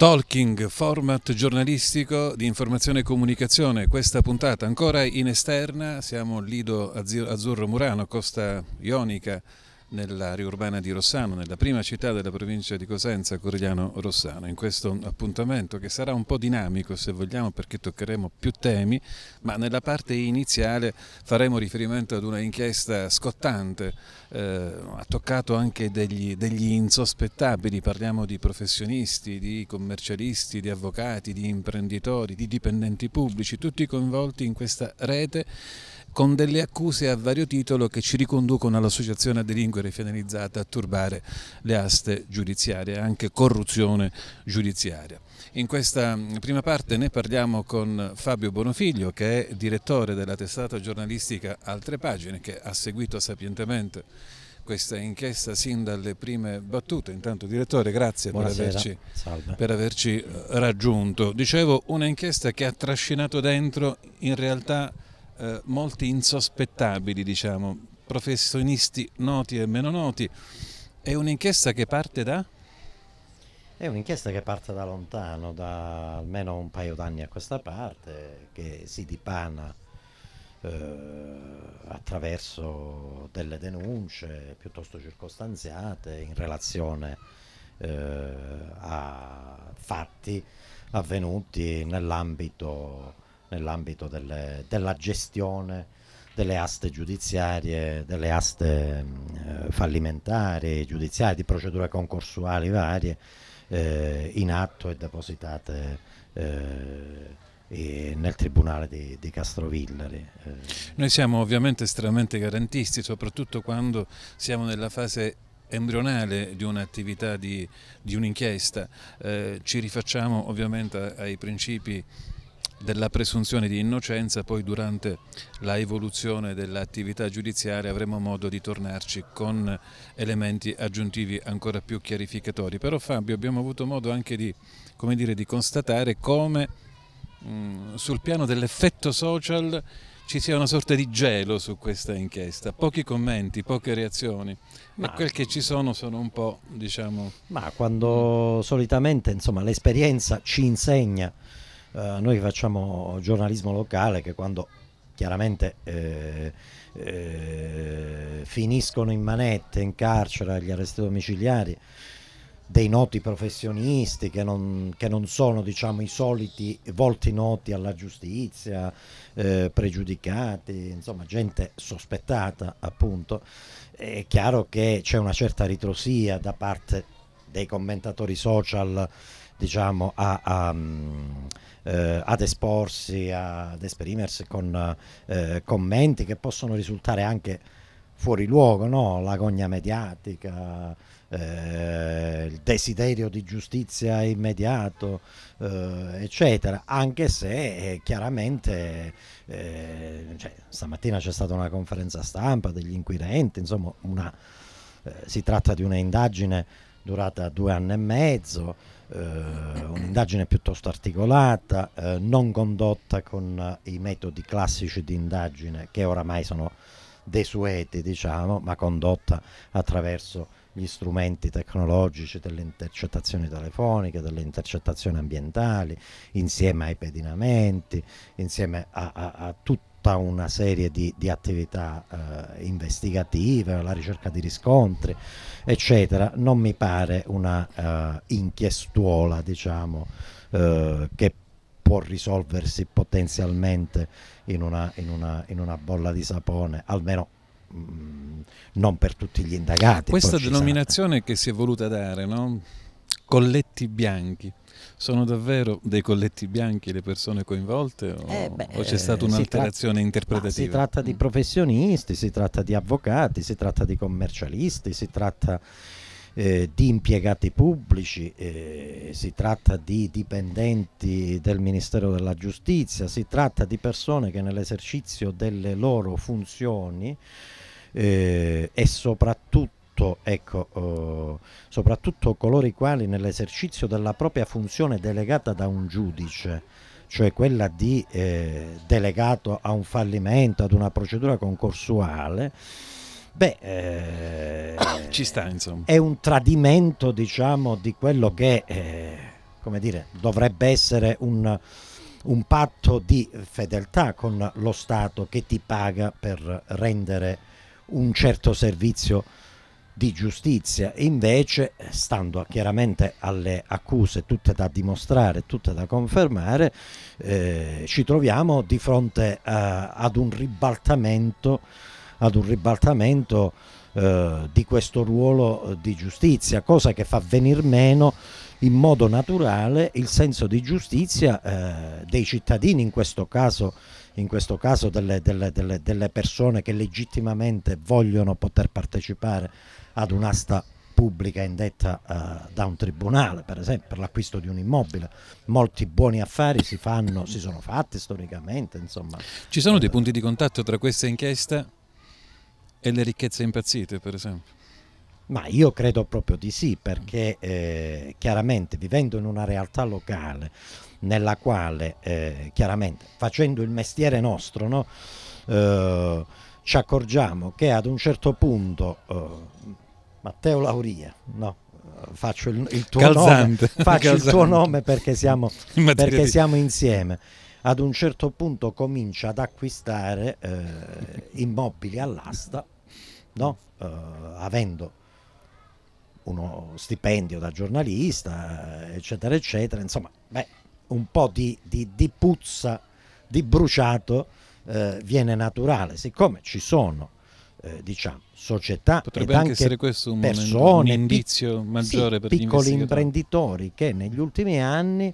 Talking, format giornalistico di informazione e comunicazione, questa puntata ancora in esterna, siamo Lido Azzurro Murano, Costa Ionica, nell'area urbana di Rossano, nella prima città della provincia di Cosenza, Corigliano-Rossano, in questo appuntamento che sarà un po' dinamico se vogliamo perché toccheremo più temi, ma nella parte iniziale faremo riferimento ad una inchiesta scottante, eh, ha toccato anche degli, degli insospettabili, parliamo di professionisti, di commercialisti, di avvocati, di imprenditori, di dipendenti pubblici, tutti coinvolti in questa rete con delle accuse a vario titolo che ci riconducono all'associazione a delinquere finalizzata a turbare le aste giudiziarie, anche corruzione giudiziaria. In questa mm, prima parte ne parliamo con Fabio Bonofiglio che è direttore della testata giornalistica Altre Pagine che ha seguito sapientemente questa inchiesta sin dalle prime battute. Intanto direttore grazie per averci, per averci, eh, raggiunto. Dicevo una inchiesta che ha trascinato dentro in realtà eh, molti insospettabili, diciamo, professionisti noti e meno noti. È un'inchiesta che parte da? È un'inchiesta che parte da lontano, da almeno un paio d'anni a questa parte, che si dipana eh, attraverso delle denunce piuttosto circostanziate in relazione eh, a fatti avvenuti nell'ambito nell'ambito delle, della gestione delle aste giudiziarie, delle aste eh, fallimentari, giudiziarie, di procedure concorsuali varie eh, in atto e depositate eh, nel Tribunale di, di Castrovillari. Eh. Noi siamo ovviamente estremamente garantisti, soprattutto quando siamo nella fase embrionale di un'attività di, di un'inchiesta. Eh, ci rifacciamo ovviamente ai principi della presunzione di innocenza, poi durante la evoluzione dell'attività giudiziaria avremo modo di tornarci con elementi aggiuntivi ancora più chiarificatori. Però Fabio abbiamo avuto modo anche di, come dire, di constatare come mh, mm, sul piano dell'effetto social ci sia una sorta di gelo su questa inchiesta, pochi commenti, poche reazioni, ma e quel che ci sono sono un po', diciamo... Ma quando mm. solitamente, insomma, l'esperienza ci insegna eh, noi facciamo giornalismo locale che quando chiaramente eh, eh, finiscono in manette, in carcere, agli arresti domiciliari dei noti professionisti che non, che non sono diciamo, i soliti volti noti alla giustizia, eh, pregiudicati, insomma gente sospettata appunto, è chiaro che c'è una certa ritrosia da parte dei commentatori social diciamo, a, a mm, eh, ad esporsi, ad esprimersi con eh, commenti che possono risultare anche fuori luogo, no? l'agonia mediatica, eh, il desiderio di giustizia immediato, eh, eccetera, anche se eh, chiaramente eh, cioè, stamattina c'è stata una conferenza stampa degli inquirenti, insomma una, si tratta di una un'indagine durata due anni e mezzo, eh, un'indagine piuttosto articolata, eh, non condotta con eh, i metodi classici di indagine che oramai sono desueti, diciamo, ma condotta attraverso gli strumenti tecnologici delle intercettazioni telefoniche, delle intercettazioni ambientali, insieme ai pedinamenti, insieme a, a, a tutti tutta una serie di, di attività eh, investigative, la ricerca di riscontri, eccetera, non mi pare una eh, inchiestuola, diciamo, eh, che può risolversi potenzialmente in una, in una, in una bolla di sapone, almeno mh, mm, non per tutti gli indagati. Questa denominazione sarà. che si è voluta dare, no? Colletti colletti bianchi. Sono davvero dei colletti bianchi le persone coinvolte o, eh beh, o c'è stata un'alterazione eh, tratta, interpretativa? Si tratta di mm. professionisti, si tratta di avvocati, si tratta di commercialisti, si tratta eh, di impiegati pubblici, eh, si tratta di dipendenti del Ministero della Giustizia, si tratta di persone che nell'esercizio delle loro funzioni eh, e soprattutto soprattutto, ecco, eh, soprattutto coloro i quali nell'esercizio della propria funzione delegata da un giudice, cioè quella di eh, delegato a un fallimento, ad una procedura concorsuale, Beh, eh, ci sta insomma. È un tradimento, diciamo, di quello che, eh, come dire, dovrebbe essere un, un, patto di fedeltà con lo Stato che ti paga per rendere un certo servizio di giustizia. Invece, stando chiaramente alle accuse tutte da dimostrare, tutte da confermare, eh, ci troviamo di fronte a, eh, ad un ribaltamento, ad un ribaltamento eh, di questo ruolo di giustizia, cosa che fa venir meno in modo naturale il senso di giustizia eh, dei cittadini, in questo caso, in questo caso delle, delle, delle, delle persone che legittimamente vogliono poter partecipare ad un'asta pubblica indetta uh, da un tribunale, per esempio, per l'acquisto di un immobile. Molti buoni affari si, fanno, si sono fatti storicamente, insomma. Ci sono dei punti di contatto tra questa inchiesta e le ricchezze impazzite, per esempio? Ma io credo proprio di sì, perché eh, chiaramente vivendo in una realtà locale nella quale eh, chiaramente facendo il mestiere nostro, no? eh, ci accorgiamo che ad un certo punto eh, Matteo Lauria, no, faccio il, il, tuo, nome, faccio il tuo nome, perché siamo, perché siamo, insieme. Ad un certo punto comincia ad acquistare eh, immobili all'asta, no? eh, avendo uno stipendio da giornalista, eccetera, eccetera. Insomma, beh, un po' di, di, di puzza, di bruciato eh, viene naturale, siccome ci sono eh, diciamo, società Potrebbe anche, anche, essere questo un, persone, un indizio maggiore sì, per piccoli imprenditori che negli ultimi anni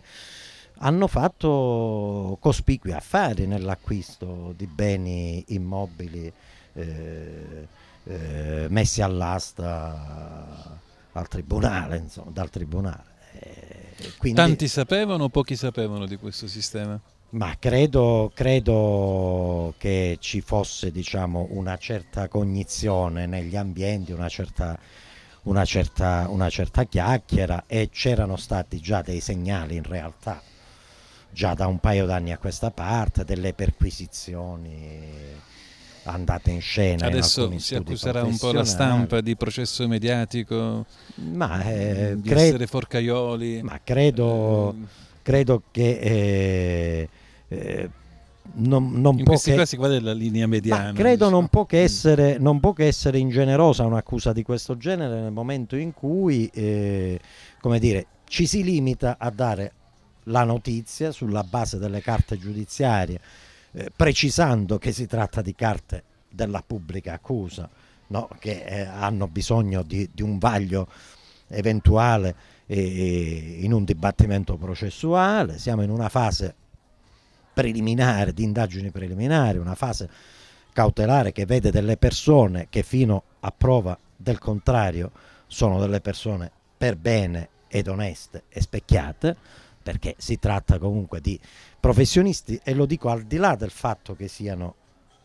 hanno fatto cospicui affari nell'acquisto di beni immobili eh, eh, messi all'asta al tribunale, insomma, dal tribunale. Eh, quindi, Tanti sapevano o pochi sapevano di questo sistema? Ma credo, credo, che ci fosse diciamo, una certa cognizione negli ambienti, una certa, una certa, una certa chiacchiera e c'erano stati già dei segnali in realtà, già da un paio d'anni a questa parte, delle perquisizioni andate in scena. Adesso in si accuserà un po' la stampa di processo mediatico, ma, eh, di essere forcaioli. Ma credo, eh, credo che eh, eh, non, non in questi che, casi qual è la linea mediana? credo diciamo. non, può mm. essere, non, può che essere, ingenerosa un'accusa di questo genere nel momento in cui eh, dire, ci si limita a dare la notizia sulla base delle carte giudiziarie eh, precisando che si tratta di carte della pubblica accusa no? che eh, hanno bisogno di, di, un vaglio eventuale eh, in un dibattimento processuale siamo in una fase preliminare, di indagini preliminare, una fase cautelare che vede delle persone che fino a prova del contrario sono delle persone per bene ed oneste e specchiate, perché si tratta comunque di professionisti e lo dico al di là del fatto che siano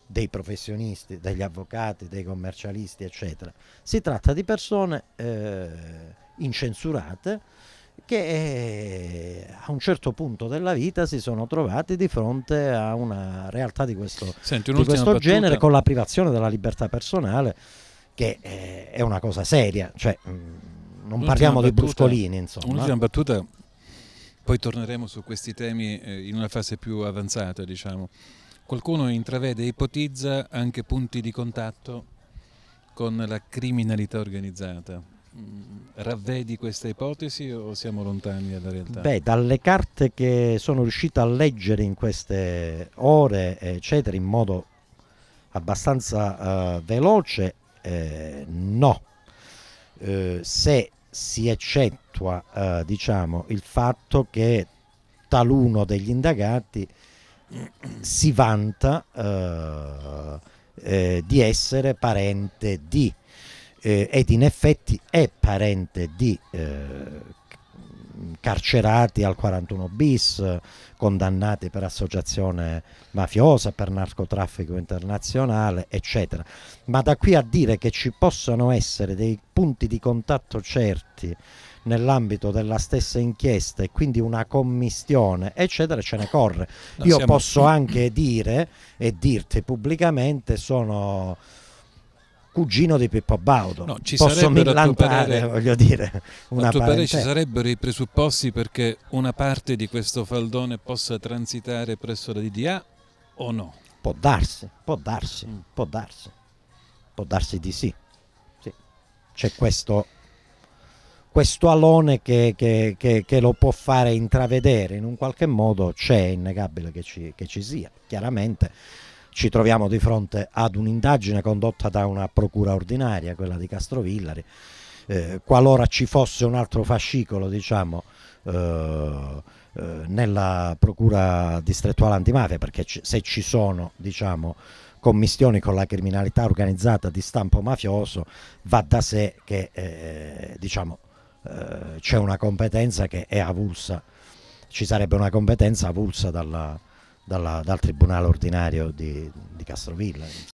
dei professionisti, degli avvocati, dei commercialisti, eccetera. Si tratta di persone eh, incensurate che eh, a un certo punto della vita si sono trovati di fronte a una realtà di questo, Senti, di questo genere con la privazione della libertà personale che eh, è una cosa seria, cioè, mm, non parliamo battuta, di bruscolini insomma. Un'ultima battuta, poi torneremo su questi temi eh, in una fase più avanzata diciamo. Qualcuno intravede e ipotizza anche punti di contatto con la criminalità organizzata Ravvedi questa ipotesi o siamo lontani dalla realtà? Beh, dalle carte che sono riuscito a leggere in queste ore, eccetera, in modo abbastanza uh, veloce, eh, no. Eh, se si eccettua, eh, diciamo, il fatto che taluno degli indagati si vanta eh, eh, di essere parente di eh, ed in effetti è parente di eh, carcerati al 41 bis, condannati per associazione mafiosa, per narcotraffico internazionale, eccetera. Ma da qui a dire che ci possono essere dei punti di contatto certi nell'ambito della stessa inchiesta e quindi una commistione, eccetera, ce ne corre. No, Io siamo... posso anche dire e dirti pubblicamente sono cugino di Pippo Baudo. No, ci Posso millantare, voglio dire, una a tuo parere ci sarebbero i presupposti perché una parte di questo faldone possa transitare presso la DDA o no? Può darsi, può darsi, mm. può darsi, può darsi di sì. sì. C'è questo, questo, alone che, che, che, che, lo può fare intravedere, in un qualche modo c'è, innegabile che ci, che ci sia, chiaramente ci troviamo di fronte ad un'indagine condotta da una procura ordinaria, quella di Castrovillari, eh, qualora ci fosse un altro fascicolo diciamo, eh, eh nella procura distrettuale antimafia, perché se ci sono diciamo, commissioni con la criminalità organizzata di stampo mafioso, va da sé che eh, diciamo, eh, c'è una competenza che è avulsa, ci sarebbe una competenza avulsa dalla, dalla, dal Tribunale Ordinario di, di Castrovilla.